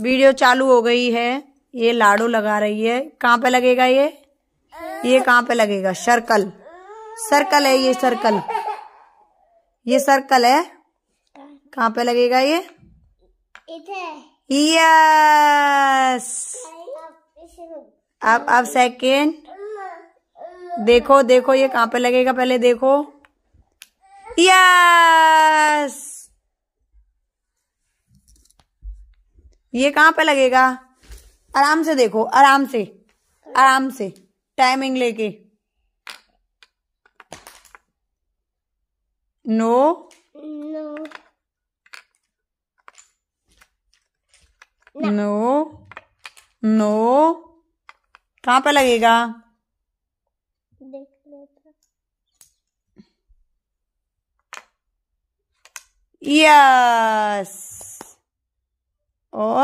video चालू हो गई है ये लाडू लगा रही है कहाँ पे लगेगा ये ये कहाँ पे लगेगा सर्कल सर्कल है ये सर्कल ये सर्कल है कहाँ पे लगेगा ये यस अब अब सेकेंड देखो देखो ये कहाँ पे लगेगा पहले देखो यस ये कहाँ पे लगेगा आराम से देखो आराम से आराम से टाइमिंग लेके नो नो नो नो कहाँ पे लगेगा देख यस और